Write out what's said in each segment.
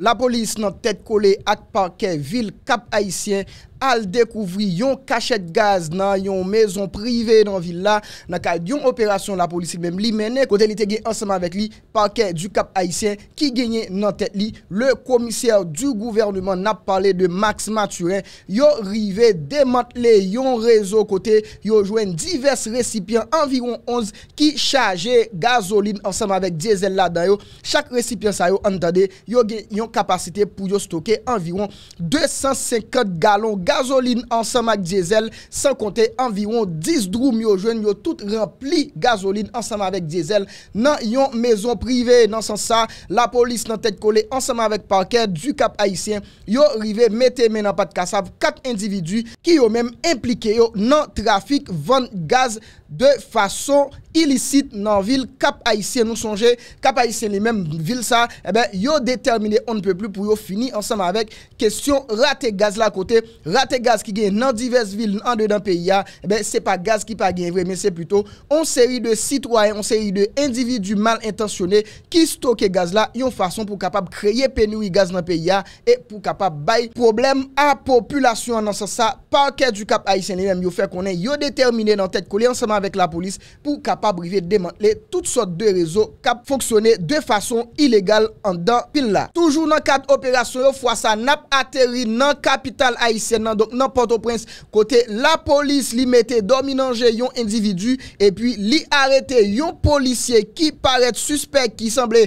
La polis nan tet kole ak pa ke vil kap haisyen al dekouvri yon kachet gaz nan yon mezon prive nan villa nan ka yon operasyon la polisi li menen kote li te gen ansama vek li parke du kap haisyen ki genye nan tet li. Le komisyar du gouvernement nan pale de Max Mathurin, yo rive demant le yon rezo kote yo jwen divers resipyen environ 11 ki chaje gazolin ansama vek diesel la dayo chak resipyen sayo an tade yo gen yon kapasite pou yo stoke environ 250 galon gazolin Gasoline ansama ak diesel, san konte environ 10 droum yo jwen, yo tout rempli gasoline ansama ak diesel nan yon mezon prive. Nan san sa, la polis nan tet kole ansama ak Parker, du kap haisyen, yo rive mette menan pat kasav 4 individu ki yo menm implike yo nan trafik van gaz. de fason ilisite nan vil Kap Aisyen nou sonje Kap Aisyen li men vil sa eh yo determine on ne pe plu pou yo fini anseman vek kesyon rate gaz la kote rate gaz ki genye nan diverse vil nan de dan pe ya se pa gaz ki pa genye vre men se pluto on seri de sitwoyen on seri de individu malintensione ki stoke gaz la yon fason pou kapab kreye peniwi gaz nan pe ya e pou kapab bay problem a populasyon nan sa sa parker du Kap Aisyen li men yo fè konen yo determine nan tet kolè anseman pou kapabrive demantle tout sort de rezo kap foksyone de fason ilegal an dan pil la. Toujou nan kat operasyon fwa sa nap ateri nan kapital Aisyen nan Port-au-Prince kote la polis li mette dominanje yon individu e pi li arete yon polisye ki paret suspek ki semblè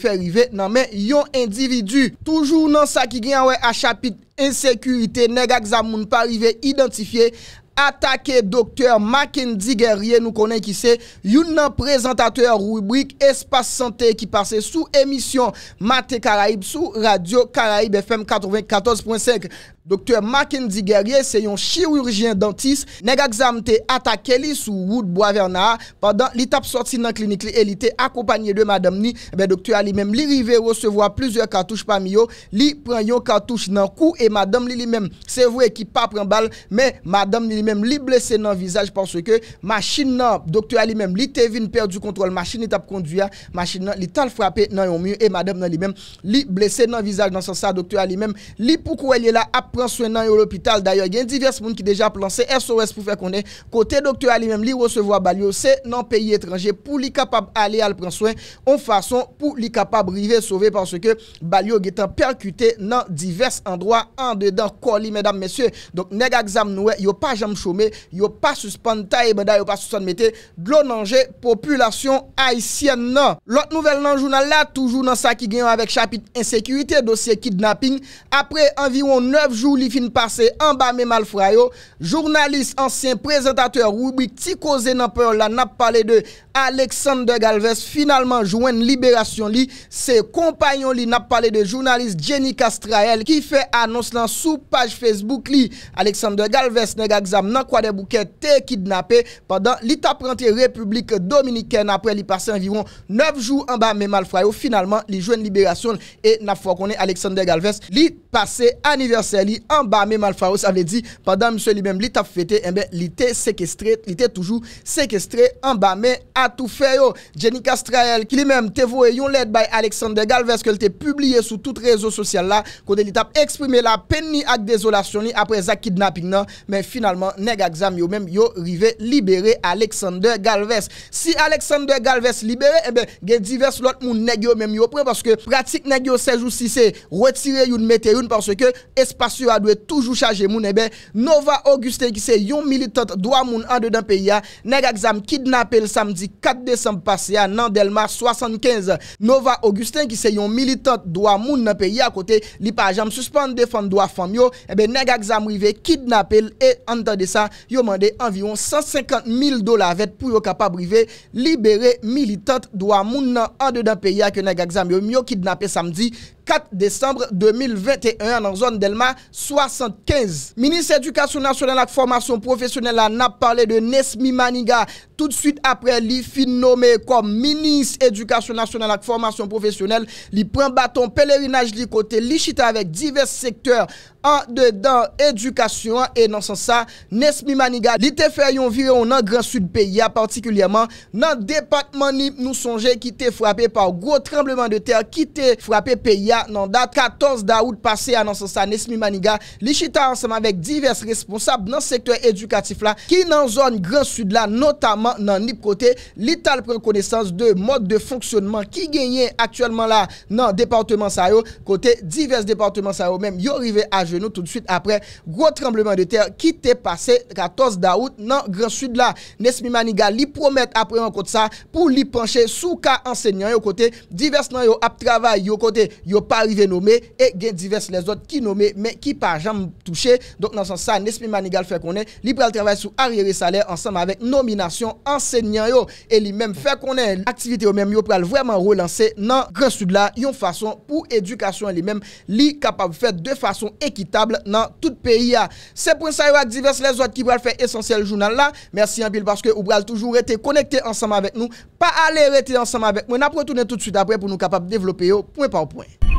fè rive nan men yon individu Toujou nan sa ki gen wè a chapit insekurite, negak zamoun pa rive identifiye Atake doktèr Maken Digerye nou konen ki se, yon nan prezentatèr rubrik Espace Santè ki pase sou emisyon Mate Karaib sou Radio Karaib FM 94.5 Doktyor Maken Di Gerye se yon chirurgen dentiste negak zamte atake li sou woud Boa Verna pandan li tap sorti nan klinik li e li te akopanye de madam ni e be doktyor alimem li rive recevo a plizor kartouche pa mi yo li pren yon kartouche nan kou e madam li li men se vwe ki pa pren bal men madam li li men li blese nan visaj panso ke masin nan doktyor alimem li te vin per du kontrol masin ni tap konduya masin nan li tal frape nan yon myo e madam nan li men li blese nan visaj nan san sa doktyor alimem li pou kou elye la ap Prenswen nan yo l'hôpital. D'ayò, gen divers moun ki deja planse SOS pou fè konè. Kote doktor alimèm li, wosevo a balyo se nan peyi etranje pou li kapab alè alprenswen an fason pou li kapab rive sove panso ke balyo getan perkute nan divers an droit an dedan. Koli, mèdam, mèsyè. Donk nega gzam nouè, yo pa jam chome, yo pa suspande tae benda, yo pa suspande metè glonanje populasyon haisyen nan. Lot nouvel nan jounan la, toujou nan sa ki genyon avèk chapit insekurite dosye kidnaping. Apre environ 9 joun Jou li fin pase an ba me malfrayo. Jounalist ansyen prezentateur rubrik Tiko Zenanper la nap pale de Aleksander Galvez. Finalman jwen liberasyon li. Se kompanyon li nap pale de jounalist Jenny Castrael ki fe anons lan sou page Facebook li. Aleksander Galvez nega exam nan kwa de bouke te kidnapè. Pendan li tap rentye Republik Dominikè na apre li pase an vivon 9 jou an ba me malfrayo. Finalman li jwen liberasyon e nap fwa kone Aleksander Galvez li. Pase aniversèli Malfaros avè di Padan msè li mèm li tap fète eh Li te sekestre Li te toujou sekestre Mbame atou fè yo Jenika Strael ki li mèm te vwe Yon led by Alexander Galvez Kel te publie sou tout rezo sosyal la Konde li tap eksprime la Pen ni ak dezolasyon li Aprez ak kidnapping nan Men finalman neg aksam yo mèm Yo rive libere Alexander Galvez Si Alexander Galvez libere Ebe eh gen divers lot moun neg yo mèm yo Prèm paske pratik neg yo sej ou si se Retire yon metè yon porsè ke espasyon a dwe toujou chaje moun e eh be Nova Augustin ki se yon militant dwa moun an de dan peyi a neg aksam kidnapel samdi 4 desan passe a nan delma 75 Nova Augustin ki se yon militant dwa moun an peyi a kote li pajam suspande fande dwa fande yo e eh be neg aksam rive kidnapel e antade sa yo mande anviron 150 mil dola vet pou yo kapab rive libere militant dwa moun an de dan peyi a ke neg aksam yo myo kidnapel samdi 4 décembre 2021 en zone Delma 75. Ministre éducation nationale et formation professionnelle a parlé de Nesmi Maniga tout de suite apre li fin nome kom minis edukasyon nasyonal ak formasyon profesyonel, li pren baton pelerinaj li kote lichita avek divers sektor an de dan edukasyon e nan sansa Nesmi Maniga, li te fayon vire ou nan Gran Sud Pia, partikulyaman nan departman li nou sonje ki te frape par gro trembleman de ter ki te frape Pia nan dat 14 da oul pase a nan sansa Nesmi Maniga, lichita anseman vek divers responsab nan sektor edukatif la ki nan zon Gran Sud la, notamen nan nip kote, li tal prekonesans de mod de fonksyonman ki genye aktuellement la nan departement sa yo, kote divers departement sa yo menm yo rive a genou tout de suite apre gro trembleman de ter ki te pase 14 daout nan gran sud la Nesmi Manigal li promet apre an kote sa pou li penche sou ka ensegnan yo kote, divers nan yo ap travay yo kote, yo pa rive nome e gen divers lesot ki nome menm ki pa jam touche, donk nan san sa Nesmi Manigal fe konen, li prek travay sou arriere saler ansam avek nominasyon ensegnan yo e li menm fè konen aktivite yo menm yo pral vwèman relansè nan grensoud la yon fason pou edukasyon li menm li kapab fè de fason ekitable nan tout peyi ya. Se poun sa yo ak divers les wad ki pral fè esensyel jounan la, mersi yon bil paske ou pral toujou rete konekte ansama vek nou, pa ale rete ansama vek mwen apre tounen tout süt apre pou nou kapab devlopè yo pouen pa ou pouen. Mwen apre tounen tout süt apre pou nou kapab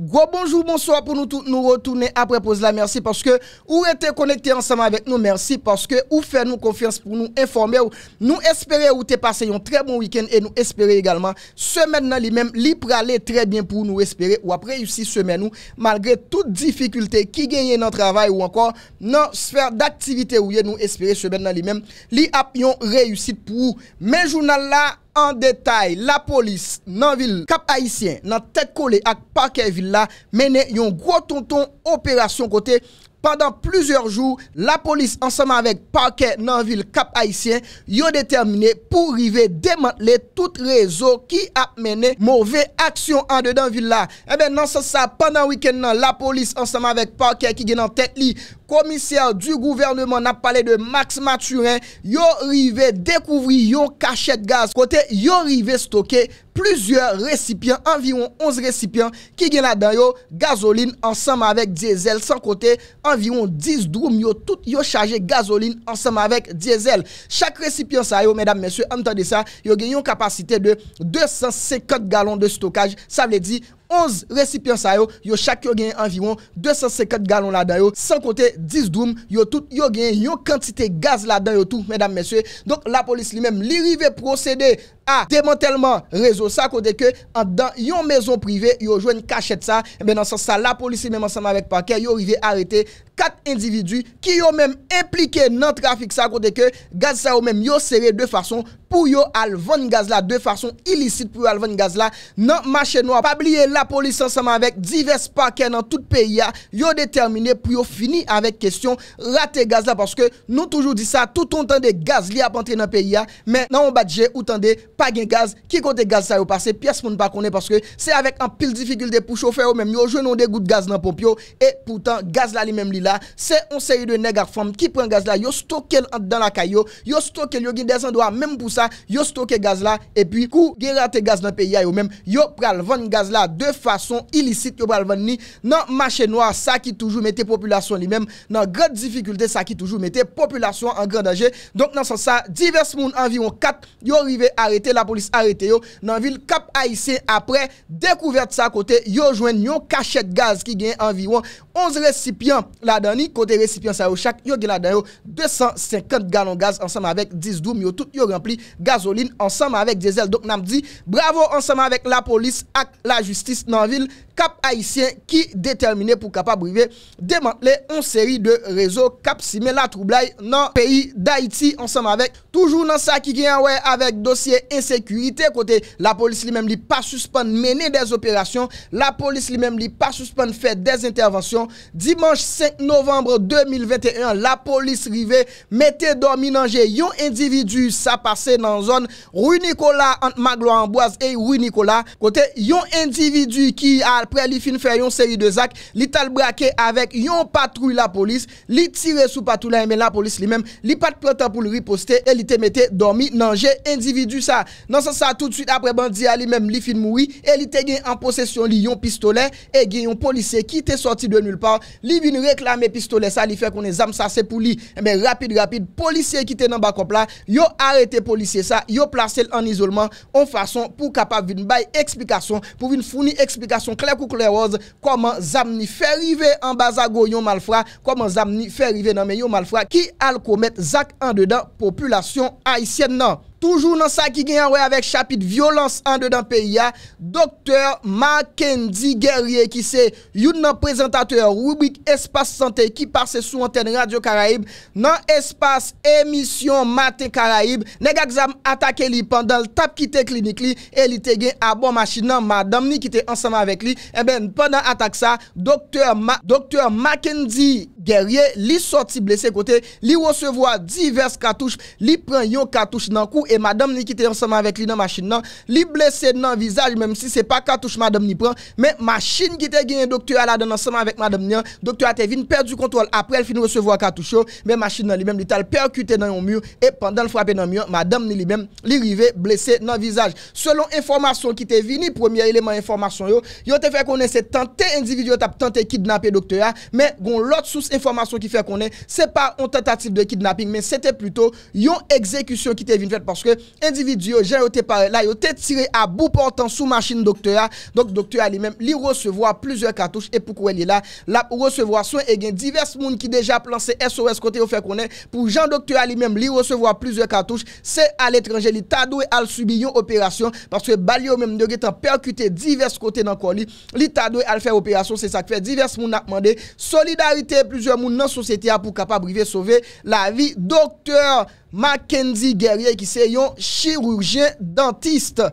Gros bonjour, bonsoir pour nous tous. Nous retourner après pause là. Merci parce que vous êtes connectés ensemble avec nous. Merci parce que vous faites nous confiance pour nous informer. Nous espérons vous avez passé un très bon week-end et nous espérons également semaine dans lui-même, libre aller très bien pour nous espérer ou après réussir semaine nous malgré toute difficultés qui gagne dans le travail ou encore dans sphère d'activité nous espérer semaine dans lui-même, li a réussite pour vous. Mais journal là En detay, la polis nan vil kap Haitien nan tek kole ak parke villa menen yon gwo tonton operasyon kote. Pendan plusieurs jours, la police ensemble avec Parker nan ville Cap Aïtien yon déterminé pour river démanteler tout réseau qui a mené mauvais actions en dedans ville-là. Eh ben nan sa sa, pendant week-end nan, la police ensemble avec Parker ki gen nan tête-li, commissaire du gouvernement napalè de Max Mathurin, yon river découvri yon cachette gaz kote yon river stoké. plusieurs récipients, environ 11 récipients qui gagnent là-dedans gasoline ensemble avec diesel sans côté environ 10 drums yo tout yo chargé gasoline ensemble avec diesel. Chaque récipient ça yo mesdames messieurs, entendez ça, yo gagne une capacité de 250 gallons de stockage. Ça veut dire 11 resipyon sa yo, yo chak yo gen environ 250 galon la dan yo, san kote 10 droum, yo tout yo gen yo kantite gaz la dan yo tout, mèdame mèsyè, donk la polis li mèm, li ri ve procede a demantèlman rezo sa kote ke, an dan yo mèzon privè, yo jwen kachèd sa, mè nan san sa la polis li mèm an san avèk pa kè, yo ri ve arete 4 individu ki yo mèm implike nan trafik sa kote ke, gaz sa yo mèm yo sère de fason, pou yo alvon gaz la, de fason ilisit pou yo alvon gaz la, nan mache nou a pabliye la polis ansama avek divers parken nan tout peyi ya, yo determine pou yo fini avek kestyon rate gaz la, parce ke nou toujou di sa, tout on tende gaz li apantre nan peyi ya, men nan mou batje ou tende pagin gaz, ki kote gaz sa yo pase, pias pou nou pa kone, parce ke se avek an pil difikulte pou chofer yo, men yo jounon de gout gaz nan pomp yo, e poutan gaz la li men li la, se on se yi de negar fom ki pren gaz la, yo stokel an dan la kayo, yo stokel yo ginde san do a menm pusa, yo stoke gaz la epi kou gerate gaz nan peyi a yo men yo pralvan gaz la de fason ilisite yo pralvan ni nan mache noa sa ki toujou mette populasyon li men nan grede difikulte sa ki toujou mette populasyon an grede aje donk nan san sa divers moun anviron 4 yo rive arete la polis arete yo nan vil 4 AIC apre dekouverte sa kote yo jwen yo kachet gaz ki gen anviron 11 resipyon la dani kote resipyon sa yo chak yo gen la dan yo 250 galon gaz ansanm avek 10 doum yo tout yo rempli gazoline ansame avek Jezel Doknam di bravo ansame avek la polis ak la justis nan vil kap Haitien ki determine pou kap abrive demantle on seri de rezo kap sime la troublai nan peyi d'Haiti ansame avek toujou nan sa ki genwe avek dosye insekurite kote la polis li mem li pa suspande mene des operasyon la polis li mem li pa suspande fè des intervensyon dimanche 5 novembre 2021 la polis rive mette do minange yon individu sa pase nan zon Rui Nikola magloanboaz e Rui Nikola kote yon individu ki apre li fin fè yon seri de zak li talbrake avèk yon patrou la polis li tire sou patrou la e men la polis li men li pat praten pou li riposte e li te mette domi nan jè individu sa nan sa sa toutsuit apre bandi a li men li fin moui e li te gen an posesyon li yon pistolè e gen yon polisè ki te sorti de nul pan li vin reklamè pistolè sa li fè konè zan sa se pou li e eh men rapide rapide polisè ki te nan bakop la yo arete polisè yo plase l en isolman pou kapap vin bay eksplikasyon pou vin founi eksplikasyon klam koukleroz koman zam ni fè rive an bazago yon malfra koman zam ni fè rive nan men yon malfra ki al komet zak an dedan populasyon haisyen nan Toujou nan sa ki gen anwe avek chapit violans an de dan periya, Dr. Markendi Gerye ki se yon nan prezentateur rubrik Espace Santé ki pase sou antenne Radio Karaib nan Espace Emisyon Maté Karaib negak zam atake li pandan tap kite klinik li e li te gen a bon machin nan madam ni kite ansama vek li, e ben pandan atak sa Dr. Markendi Gerye li soti blese kote li wosevoa divers katouche li pren yon katouche nan kou et madame ni était ensemble avec lui dans machine non, li blessé dans visage même si c'est pas cartouche madame ni prend, mais machine qui était gagné docteur là la ensemble avec madame ni, docteur a été vinn perdu contrôle après elle fin recevoir cartouche, oh. mais machine dans lui-même percuté dans un mur et pendant le frapper dans mur, madame ni lui-même li rivé blessé dans visage. Selon information qui était vini, premier élément information yo, oh, yo te fait connaître tenté individu t'a tenté kidnapper docteur mais l'autre source information qui fait connaître c'est pas une tentative de kidnapping mais c'était plutôt une exécution qui était vinn faite par ke individu yo jen yo te pare la yo te tire a bou portan sou machin doktora donk doktora li men li resevo a plusieurs katouche e pou kwen li la la resevo a son e gen divers moun ki deja planse SOS kote yo fe konen pou jan doktora li men li resevo a plusieurs katouche se al etranje li tadou al subi yo operasyon paske bali yo men de ge tan perkute divers kote nan kon li, li tadou al fe operasyon se sa kfe divers moun akman de solidarite plusieurs moun nan sosyete a pou kapab i ve sove la vi doktora Mackenzie Guerrier ki se chirurgien dentiste.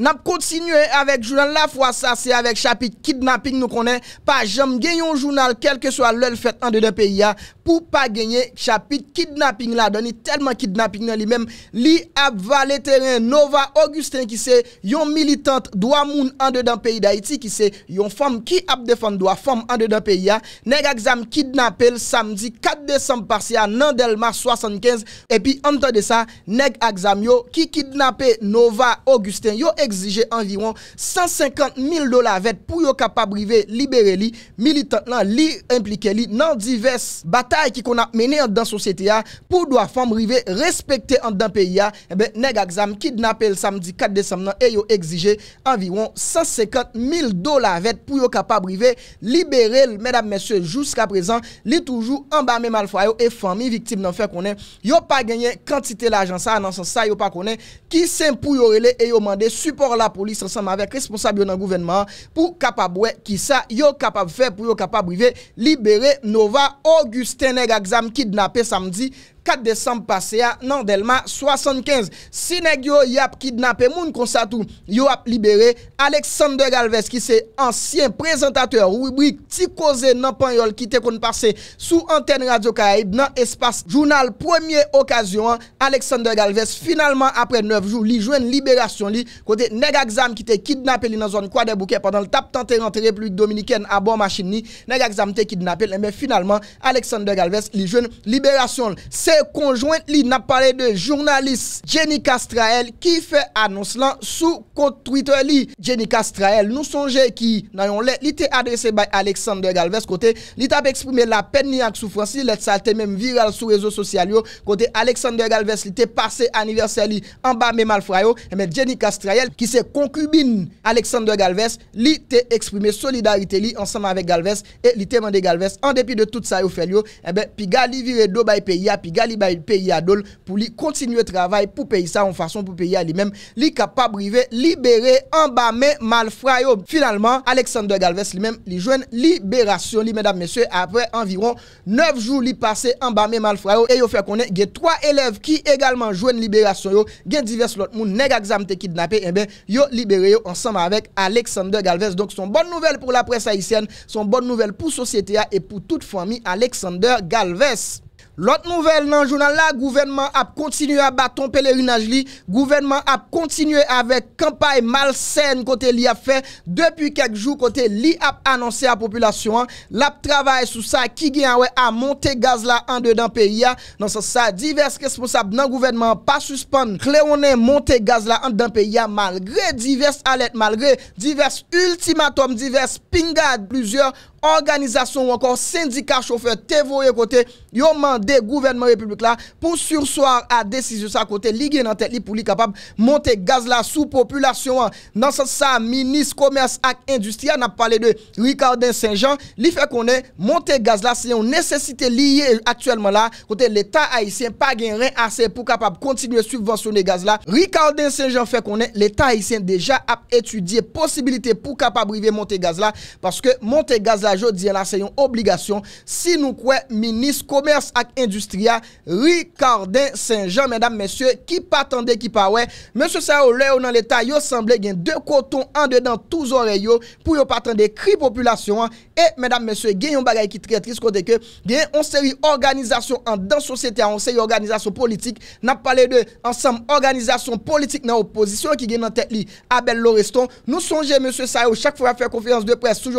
N ap kontinue avek jounal la fwa sa se avek chapit kidnapping nou konen pa jom gen yon jounal kelke swa lel fèt an de den peyi ya pou pa genye chapit kidnapping la doni telman kidnapping nan li men li ap valeteren Nova Augustin ki se yon militante doa moun an de den peyi da iti ki se yon fom ki ap defon doa fom an de den peyi ya neg aksam kidnape l samdi 4 december partia nan del mars 75 epi an ton de sa neg aksam yo ki kidnape Nova Augustin yo yo exije anviron 150.000 dolar vet pou yo kapabrive libere li, militant lan li implike li nan divers batay ki kon ap mene an dan sosyete ya, pou do a fomrive, respekte an dan peyi ya, ebe eh neg aksam kidnap el samdi 4 desam nan, yo exije anviron 150.000 dolar vet pou yo kapabrive libere li, medab mesye, jouska prezan, li toujou ambame mal fwayo, e fomi, viktib nan fè konen, yo pa genyen kantite la ajan sa, anansan sa yo pa konen, ki sen pou yo rele yo mande, support la polis resanm avek responsab yo nan gouvenman pou kapabwe ki sa yo kapab fe pou yo kapab vive libere Nova Auguste Nega Gsam ki dnape samdi 4 Desembe passe ya nan Delma 75. Sineg yo yap kidnap e moun konsatu yo ap libere. Aleksander Galvez ki se ansyen prezentateur ouibri ti koze nan Panyol ki te kon passe sou antenne Radio Karayib nan Espace Jounal. Premier okasyon Aleksander Galvez finalman apre 9 jou li jwen liberasyon li kote neg aksam ki te kidnap e li nan zon kwa de bouke. Pendan l tap tante rentre plus Dominiken a bon machin ni, neg aksam te kidnap e li men finalman Aleksander Galvez li jwen liberasyon li. Se konjouen li nan pale de jounalist Jenny Castrail ki fe annons lan sou kont Twitter li. Jenny Castrail nou sonje ki nan yon le li te adrese bay Alexander Galvez kote li te ap eksprime la pen ni ak soufran si let sa te men viral sou rezo sosyal yo. Kote Alexander Galvez li te pase aniverser li an ba me mal fwayo. Emen eh Jenny Castrail ki se konkubine Alexander Galvez li te eksprime solidarite li ansanman ve Galvez e li te mande Galvez. An depi de tout sa yo fwayo ebe eh piga li vire do bay pe ya piga li ba il peyi a dol pou li kontinue travay pou peyi sa an fason pou peyi a li men li kapabrive libere ambame Malfrayo. Finalman Alexander Galvez li men li joen liberasyon li men dam mesye apre anviron 9 jou li pase ambame Malfrayo e yo fe konen ge 3 elev ki egalman joen liberasyon yo gen divers lot moun neg aksam te kidnapé e eh ben yo libere yo ansam avek Alexander Galvez. Donk son bon nouvel pou la pres aisyen, son bon nouvel pou sosyete ya e pou tout fami Alexander Galvez. Lot nouvel nan jounan la, gouvenman ap kontinue a baton pelerinaj li, gouvenman ap kontinue avek kampay malsen kote li ap fe, depi kek jou kote li ap anonsi a populasyon, la ap travay sou sa ki gen anwe a monte gaz la an de danpe ya, nan se sa divers responsab nan gouvenman pa suspande, kle one monte gaz la an de danpe ya, malgre divers alet, malgre divers ultimatom, divers pingad, plusieurs, organizasyon ou ankon, syndikat, choufer, tevore kote, yon mande gouvernement republik la, pou sursoar a desisyon sa kote, li gen nan ten li pou li kapab monte gaz la sou populasyon nan sa sa, minis, komers ak, industiya, nan pale de Rikardin Saint-Jean, li fe konen monte gaz la, se yon nesesite li aktuelman la, kote, l'Etat haisyen pa gen ren ase pou kapab kontinu subvensyon le gaz la, Rikardin Saint-Jean fe konen, l'Etat haisyen deja ap etudye posibilite pou kapab rive monte gaz la, paske monte gaz la jo diyen la se yon obligasyon. Si nou kwe, minis, komers ak industria, Rikardin Saint-Jean, mèdame, mèsyo, ki patande ki pawe. Mèsyo Sao, lè ou nan l'Etat, yo semble gen dè koton an dè dan tou zore yo pou yo patande kri populasyon an. E, mèdame, mèsyo, gen yon bagay ki triatris kote ke gen on se yon organizasyon an dan sosyete an, on se yon organizasyon politik, nan pale de ansem organizasyon politik nan oposisyon ki gen nan tèk li Abel Loreston. Nou sonje, mèsyo Sao, chak fwa fè konfiyans de pres, sou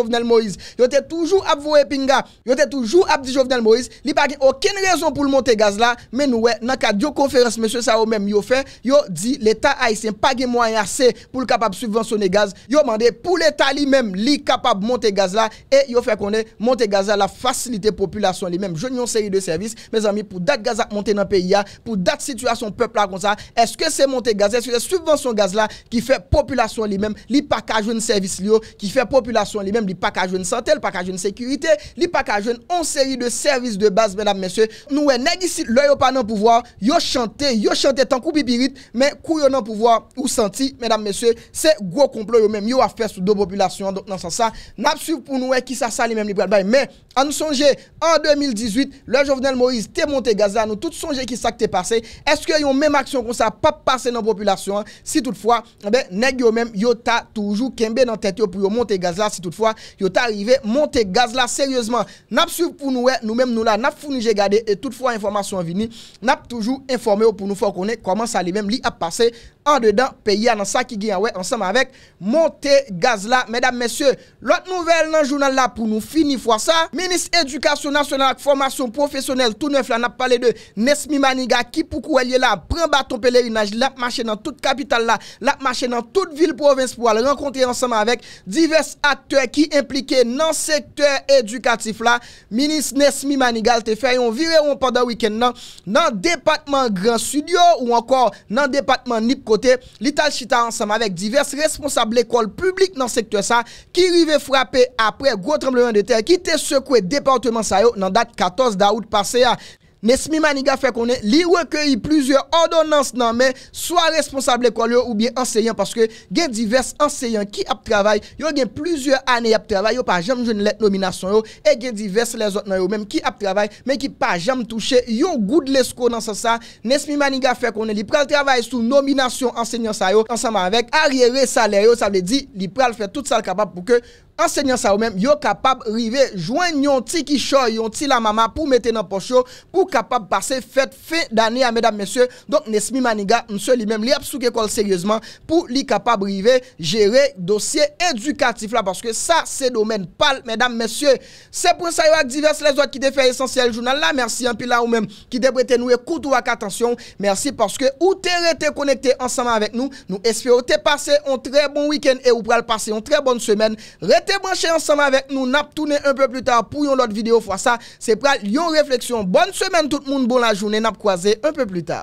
toujou ap vo e pinga, yo te toujou ap di Jovenel Moïse, li bagi okin rezon pou l'monte gaz la, men noue, nan ka diyo konferans, monsye sa ou men, yo fe, yo di, l'Etat a isen, pagi mwen yase pou l'kapab subvensyon e gaz, yo mande pou l'Etat li men, li kapab monte gaz la, e yo fe konen, monte gaz la la fasilite populasyon li men, jounyon seri de servis, mes ami, pou dat gaz la monte nan peyi ya, pou dat situasyon pepl la kon sa, eske se monte gaz la, eske se subvensyon gaz la, ki fe populasyon li men, li pakajwen servis li yo, ki fe popul pas qu'à une sécurité, li pas qu'à série de services de base mesdames messieurs. Nous est nèg ici le pas pouvoir, yo chanter, yo chanter tant coup bibirit, mais kou pouvoir ou senti mesdames messieurs, c'est gros complot yo même yo a faire sous deux populations donc dans ça ça n'a su pour nous qui ça ça même mais à nous songer en 2018 le Jovenel Moïse té monté Gaza nous tout songer qui ça t'est passé est-ce que yon même action comme ça pas passé dans la population hein? si toutefois eh ben nèg yo même yo ta toujours kembe dans tête pour yo monter Gaza si toutefois yo ta arrivé monte gaz la seryosman, nap suiv pou nou we, nou menm nou la, nap founi je gade, et tout fwa informasyon vini, nap toujou informe ou pou nou fwa konen, koman sa li menm li ap pase, an dedan peye an sa ki genwe anseman vek monte gaz la medan mesye, lot nouvel nan jounal la pou nou fini fwa sa Ministre Edukasyon Nasyonal ak Formasyon Profesyonel tout neuf la nap pale de Nesmi Maniga ki pou kou elye la, pran baton pelerinaj la ap mache nan tout kapital la la ap mache nan tout vil province pou al renkonte anseman vek divers akteur ki implike nan sektèr edukatif la Ministre Nesmi Maniga te fè yon vire yon pandan wikend nan nan Depatman Gran Sudio ou ankor nan Depatman Nipko L'Italchita ansam avek divers responsable ekol publik nan sektwesa ki rive frape apre gwo trembleman de ter ki te sekwe departement sayo nan dat 14 daout pase ya. Nesmi Maniga fè konen, li wè kè yi plüzyè ordonans nan men, swa responsable ekol yo ou bie enseyyan, paske gen divers enseyyan ki ap travay, yo gen plüzyè anè ap travay, yo pa jèm jèm let nominasyon yo, e gen divers lèzot nan yo men, ki ap travay, men ki pa jèm touche, yo goud lèzko nan sa sa, Nesmi Maniga fè konen, li pral travay sou nominasyon enseyyan sa yo, ansama avèk, a rire salè yo, sa vè di, li pral fè tout sal kapap pou kè, enseignant sa ou men, yo kapab rive jwen yon ti ki choy, yon ti la mama pou mette nan pochon, pou kapab pase fet fe dani a medam mesye donk nesmi maniga, mse li men li apsou kekol seryezman pou li kapab rive jere dosye edukatif la, paske sa se domen pal medam mesye, se pou sa yo ak divers lesot ki de fe esensyel jounal la, mersi an pi la ou men, ki de brete nou e koutou ak atensyon, mersi paske ou te rete konekte ansama avek nou, nou espere ou te pase yon tre bon wikend e ou pral pase yon tre bon semen, rete te manche ansama vek nou, nap toune un peu plus ta, pou yon lot video fwa sa, se pra yo refleksyon, bonne semen tout moun, bon la jounen, nap kwaze un peu plus ta.